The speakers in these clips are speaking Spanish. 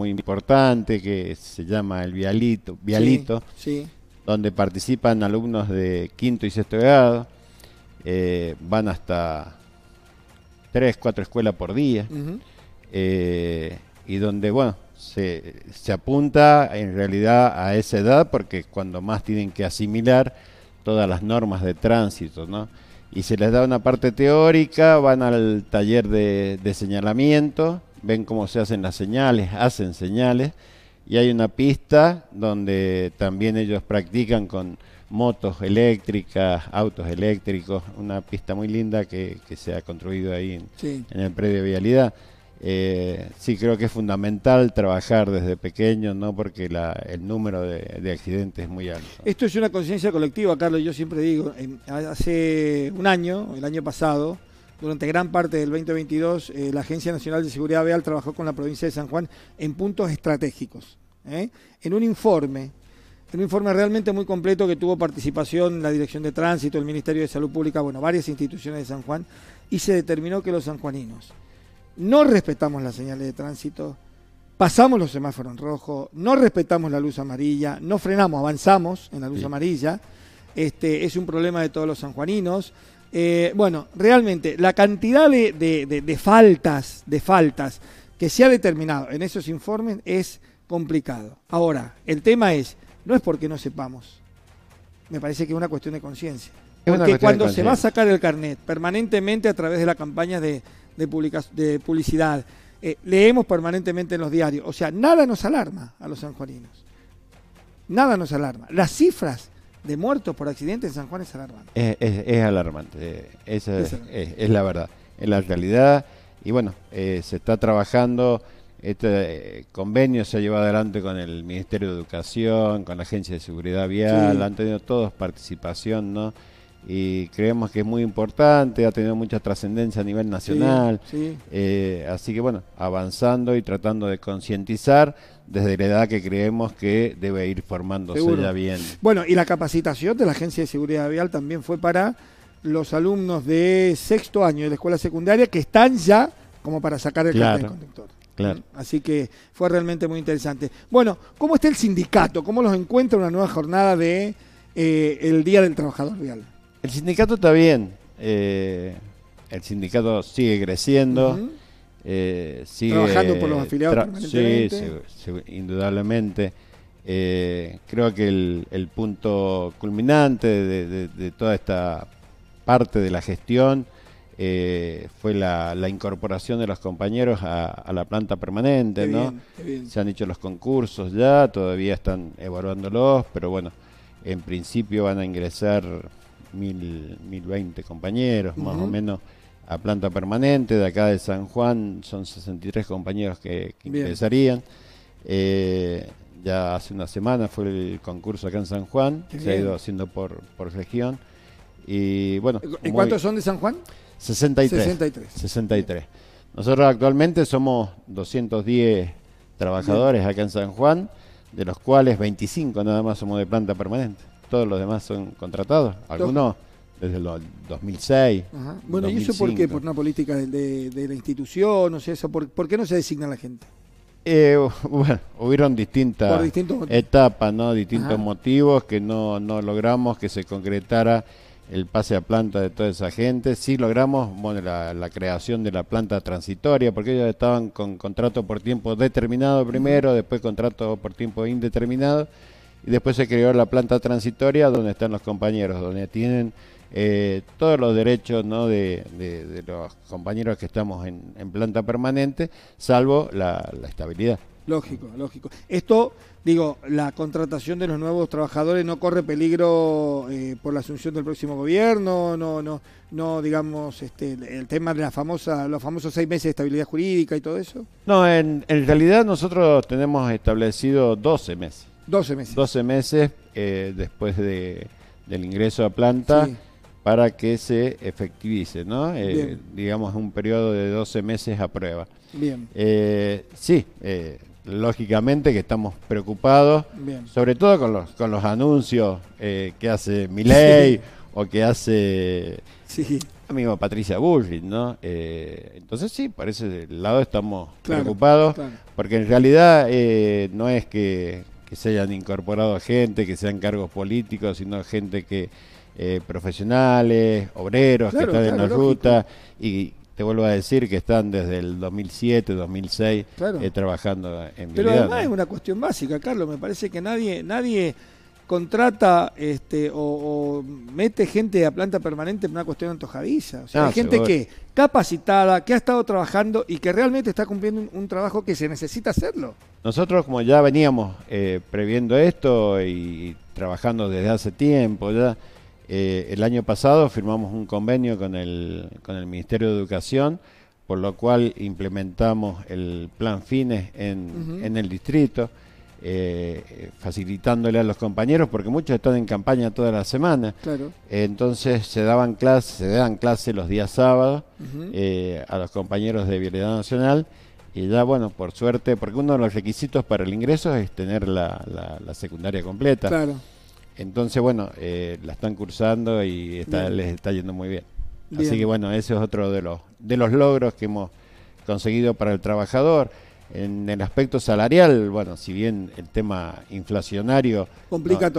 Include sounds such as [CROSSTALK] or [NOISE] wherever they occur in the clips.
muy importante que se llama el Vialito, Vialito donde participan alumnos de quinto y sexto grado, eh, van hasta tres, cuatro escuelas por día, eh, y donde, bueno, se, se apunta en realidad a esa edad porque cuando más tienen que asimilar todas las normas de tránsito, Y se les da una parte teórica, van al taller de, de señalamiento, ven cómo se hacen las señales, hacen señales, y hay una pista donde también ellos practican con motos eléctricas, autos eléctricos, una pista muy linda que, se ha construido ahí en, el predio Vialidad. Eh, sí, creo que es fundamental trabajar desde pequeño, ¿no? porque el número de, accidentes es muy alto. Esto es una conciencia colectiva, Carlos, yo siempre digo, hace un año, el año pasado, durante gran parte del 2022, eh, la Agencia Nacional de Seguridad Vial trabajó con la provincia de San Juan en puntos estratégicos. ¿eh? En un informe, en un informe realmente muy completo que tuvo participación la Dirección de Tránsito, el Ministerio de Salud Pública, bueno, varias instituciones de San Juan, y se determinó que los sanjuaninos no respetamos las señales de tránsito, pasamos los semáforos en rojo, no respetamos la luz amarilla, no frenamos, avanzamos en la luz amarilla. Este, es un problema de todos los sanjuaninos. Eh, bueno, realmente la cantidad de, faltas, de faltas que se ha determinado en esos informes es complicado. Ahora, el tema es, no es porque no sepamos, me parece que es una cuestión de conciencia. Porque cuando se va a sacar el carnet permanentemente a través de la campaña de, publicidad, eh, leemos permanentemente en los diarios, o sea, nada nos alarma a los sanjuaninos, nada nos alarma. Las cifras de muertos por accidente en San Juan es alarmante. Eh, es, alarmante, eh, es, la verdad, es la realidad. Y bueno, eh, se está trabajando, este convenio se ha llevado adelante con el Ministerio de Educación, con la Agencia de Seguridad Vial, han tenido todos participación, ¿no? y creemos que es muy importante, ha tenido mucha trascendencia a nivel nacional. Eh, así que bueno, avanzando y tratando de concientizar desde la edad que creemos que debe ir formándose ya bien. Bueno, y la capacitación de la Agencia de Seguridad Vial también fue para los alumnos de sexto año de la escuela secundaria que están ya como para sacar el claro. conductor. ¿Mm? Así que fue realmente muy interesante. Bueno, ¿cómo está el sindicato? ¿Cómo los encuentra una nueva jornada de eh, el Día del Trabajador Vial? El sindicato está bien. Eh, el sindicato sigue creciendo. Eh, sigue, Trabajando por los afiliados. permanentemente. Sí, indudablemente. Eh, creo que el, punto culminante de, toda esta parte de la gestión fue la, incorporación de los compañeros a, la planta permanente, ¿no? Se han hecho los concursos ya, todavía están evaluándolos, pero bueno, en principio van a ingresar mil, 1020 compañeros, más o menos, a planta permanente. De acá de San Juan son 63 compañeros que, que ingresarían. Eh, ya hace una semana fue el concurso acá en San Juan, se ha ido haciendo por, por región. Y bueno. ¿Y cuántos son de San Juan? 63. 63. Nosotros actualmente somos 210 trabajadores acá en San Juan, de los cuales 25 nada más somos de planta permanente todos los demás son contratados. Algunos desde el 2006. Bueno, ¿y eso por qué? ¿Por una política de, la institución? No sea eso, ¿por, qué no se designa la gente? Eh, [LAUGHS] bueno, hubieron distintas etapas, ¿no? distintos motivos que no, logramos que se concretara el pase a planta de toda esa gente. Sí logramos bueno, la, la creación de la planta transitoria, porque ellos estaban con contrato por tiempo determinado primero, después contrato por tiempo indeterminado y después se creó la planta transitoria donde están los compañeros, donde tienen eh, todos los derechos de, los compañeros que estamos en, planta permanente, salvo la, estabilidad. Lógico, lógico. Esto, digo, la contratación de los nuevos trabajadores no corre peligro eh, por la asunción del próximo gobierno, no, no, no, digamos, este, el tema de la famosa, los famosos seis meses de estabilidad jurídica y todo eso. No, en, en realidad nosotros tenemos establecido 12 meses. 12 meses. 12 meses eh, después de, del ingreso a planta para que se efectivice, ¿no? Eh, digamos un periodo de 12 meses a prueba. Bien. Eh, sí, lógicamente que estamos preocupados, sobre todo con los, con los anuncios que hace Miley o que hace... Sí amigo Patricia Bullrich, ¿no? entonces sí, por ese lado estamos preocupados, porque en realidad no es que que se hayan incorporado gente, que sean cargos políticos, sino gente que eh, profesionales, obreros que están en la ruta y te vuelvo a decir que están desde el 2007, 2006 eh, trabajando en Pero además es una cuestión básica, Carlos, me parece que nadie nadie contrata este, o, mete gente a planta permanente en una cuestión antojadiza. O sea, ah, hay gente que capacitada, que ha estado trabajando y que realmente está cumpliendo un, trabajo que se necesita hacerlo. Nosotros como ya veníamos eh, previendo esto y trabajando desde hace tiempo, ya eh, el año pasado firmamos un convenio con el, con el Ministerio de Educación, por lo cual implementamos el plan FINES en, en el distrito eh, facilitándole a los compañeros, porque muchos están en campaña toda la semana. Entonces se daban clases, se dan clase los días sábados eh, a los compañeros de Vialidad Nacional. Y ya, bueno, por suerte, porque uno de los requisitos para el ingreso es tener la, secundaria completa. Entonces, bueno, eh, la están cursando y les está yendo muy bien. bien. Así que, bueno, ese es otro de los, de los logros que hemos conseguido para el trabajador. En el aspecto salarial, bueno, si bien el tema inflacionario complica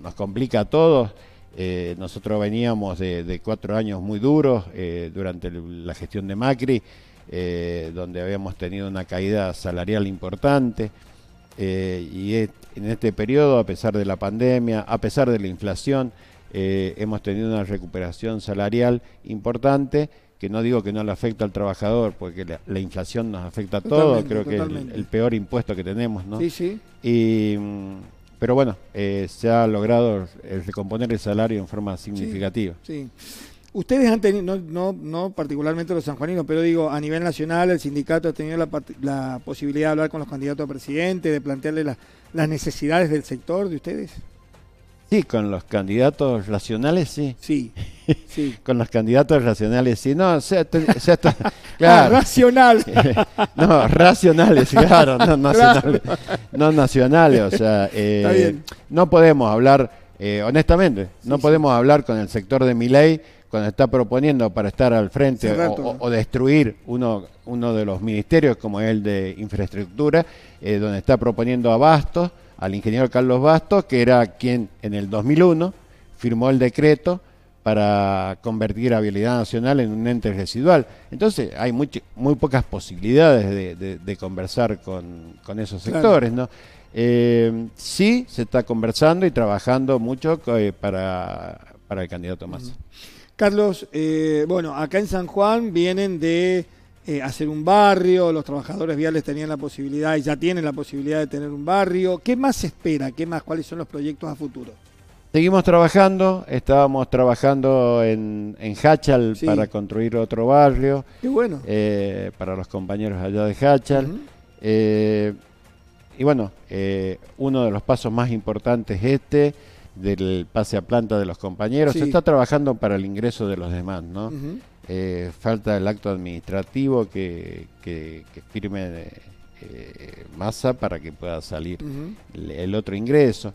nos complica a todos, eh, nosotros veníamos de, cuatro años muy duros eh, durante la gestión de Macri, eh, donde habíamos tenido una caída salarial importante. y en este periodo, a pesar de la pandemia, a pesar de la inflación, hemos tenido una recuperación salarial importante que no digo que no le afecta al trabajador, porque la, inflación nos afecta a todos, creo que es el, peor impuesto que tenemos, ¿no? Sí, sí. Y, mm, pero bueno, eh, se ha logrado eh, recomponer el salario en forma significativa. Sí, Ustedes han tenido, no, no, particularmente los sanjuaninos, pero digo, a nivel nacional el sindicato ha tenido la, posibilidad de hablar con los candidatos a presidente, de plantearle las necesidades del sector de ustedes. Sí, con los candidatos nacionales sí. Sí. [LAUGHS] con los candidatos racionales. y no, sea, [LAUGHS] ah, [LAUGHS] racional. no, racionales, claro, no nacionales. No nacionales, o sea, eh, no podemos hablar, eh, honestamente, no podemos hablar con el sector de mi ley cuando está proponiendo para estar al frente o, destruir uno, uno de los ministerios como el de infraestructura, eh, donde está proponiendo a Bastos, al ingeniero Carlos Bastos, que era quien en el 2001 firmó el decreto para convertir a Vialidad nacional en un ente residual. Entonces hay muy, pocas posibilidades de, conversar con, esos sectores. ¿no? Eh, sí se está conversando y trabajando mucho eh, para, el candidato más. Carlos, eh, bueno, acá en San Juan vienen de eh, hacer un barrio, los trabajadores viales tenían la posibilidad y ya tienen la posibilidad de tener un barrio. ¿Qué más se espera? ¿Qué más? ¿Cuáles son los proyectos a futuro? Seguimos trabajando, estábamos trabajando en, Hachal para construir otro barrio. bueno. Eh, para los compañeros allá de Hachal. Eh, y bueno, eh, uno de los pasos más importantes es este, del pase a planta de los compañeros. Se está trabajando para el ingreso de los demás, ¿no? falta el acto administrativo que, firme masa para que pueda salir el otro ingreso.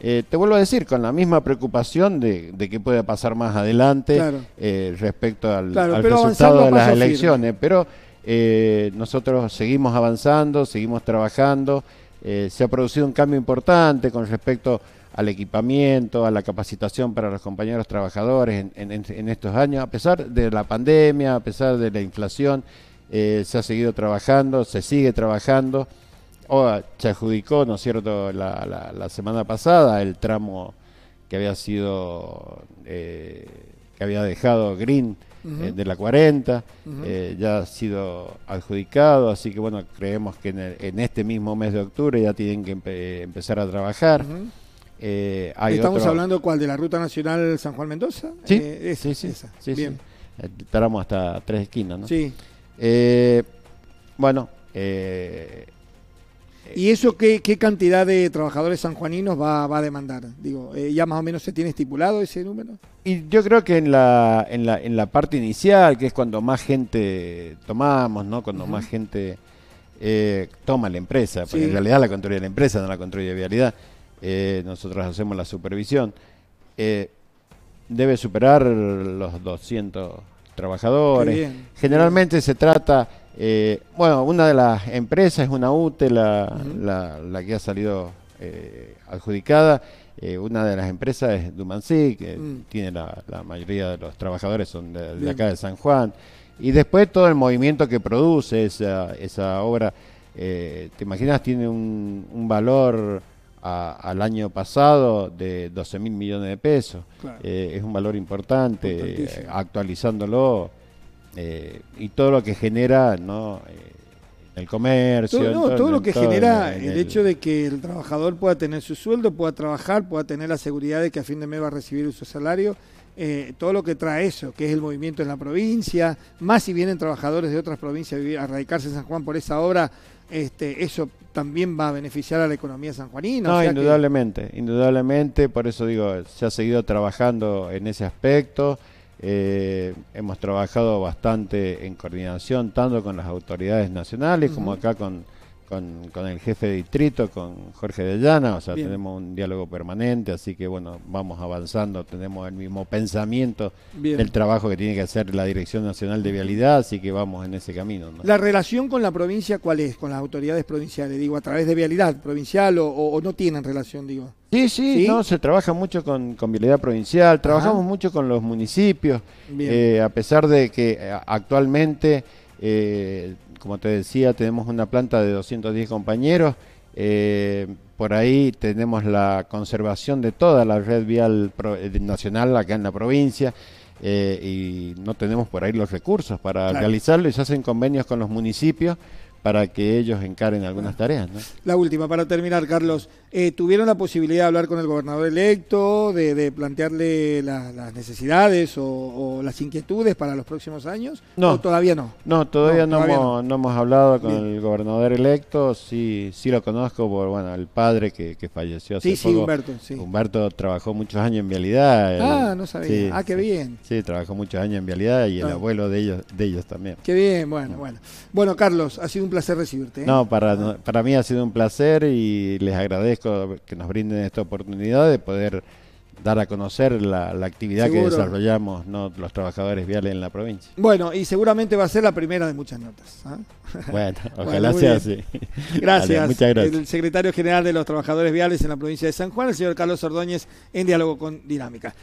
Eh, te vuelvo a decir, con la misma preocupación de, qué puede pasar más adelante eh, respecto al, resultado de las elecciones, pero eh, nosotros seguimos avanzando, seguimos trabajando, se ha producido un cambio importante con respecto al equipamiento, a la capacitación para los compañeros trabajadores en estos años, a pesar de la pandemia, a pesar de la inflación, se ha seguido trabajando, se sigue trabajando. O se adjudicó, ¿no es cierto?, la, semana pasada el tramo que había sido, eh, que había dejado Green eh, de la 40, eh, ya ha sido adjudicado, así que bueno, creemos que en, este mismo mes de octubre ya tienen que empezar a trabajar. ¿Estamos hablando cuál? ¿De la Ruta Nacional San Juan Mendoza? Sí, sí, sí, esa. Tramo hasta tres esquinas, ¿no? Sí. bueno, ¿Y eso qué, qué, cantidad de trabajadores sanjuaninos va, a demandar? Digo, eh, ¿ya más o menos se tiene estipulado ese número? Y yo creo que en la, en la, en la parte inicial, que es cuando más gente tomamos, ¿no? Cuando más gente eh, toma la empresa, porque en realidad la de la empresa, no la controla Vialidad. Eh, nosotros hacemos la supervisión. Eh, debe superar los 200 trabajadores. Generalmente se trata, eh, bueno, una de las empresas es una UTE, la, que ha salido eh, adjudicada. Eh, una de las empresas es Dumansí, que mm. tiene la, mayoría de los trabajadores son de, acá de San Juan. Y después todo el movimiento que produce esa, obra, te imaginas, tiene un valor al año pasado de 12 mil millones de pesos. Eh, es un valor importante, eh, actualizándolo eh, y todo lo que genera el comercio. Todo, lo que genera el hecho de que el trabajador pueda tener su sueldo, pueda trabajar, pueda tener la seguridad de que a fin de mes va a recibir su salario eh, todo lo que trae eso, que es el movimiento en la provincia, más si vienen trabajadores de otras provincias a radicarse en San Juan por esa obra, este, eso también va a beneficiar a la economía sanjuanina. No, indudablemente, indudablemente, por eso digo, se ha seguido trabajando en ese aspecto. Eh, hemos trabajado bastante en coordinación, tanto con las autoridades nacionales como acá con con, el jefe de distrito, con Jorge de Llana, o sea, tenemos un diálogo permanente, así que bueno, vamos avanzando, tenemos el mismo pensamiento del trabajo que tiene que hacer la Dirección Nacional de Vialidad, así que vamos en ese camino. ¿La relación con la provincia cuál es? Con las autoridades provinciales, digo, a través de Vialidad provincial o, no tienen relación, digo. Sí, sí, no, se trabaja mucho con, vialidad provincial, trabajamos mucho con los municipios, eh, a pesar de que eh, actualmente como te decía, tenemos una planta de 210 compañeros. Eh, por ahí tenemos la conservación de toda la red vial eh, nacional acá en la provincia eh, y no tenemos por ahí los recursos para realizarlo y se hacen convenios con los municipios para que ellos encaren algunas ah. tareas. La última, para terminar, Carlos, eh, tuvieron la posibilidad de hablar con el gobernador electo, de, plantearle las necesidades o, las inquietudes para los próximos años? No, todavía no. No, todavía, no, hemos, hablado con el gobernador electo, sí, sí lo conozco por bueno, el padre que, falleció hace sí, poco. Sí, Humberto, sí. Humberto trabajó muchos años en vialidad. Ah, no sabía. ah, qué bien. Sí, trabajó muchos años en vialidad y el ah. abuelo de ellos, de ellos también. Qué bien, bueno, ah. bueno. Bueno, Carlos, ha sido un placer recibirte. ¿eh? No, para, para mí ha sido un placer y les agradezco que nos brinden esta oportunidad de poder dar a conocer la, actividad que desarrollamos los trabajadores viales en la provincia. Bueno, y seguramente va a ser la primera de muchas notas. ¿ah? [LAUGHS] Bueno, ojalá sea así. Gracias. muchas gracias. El secretario general de los trabajadores viales en la provincia de San Juan, el señor Carlos Ordóñez, en diálogo con Dinámica.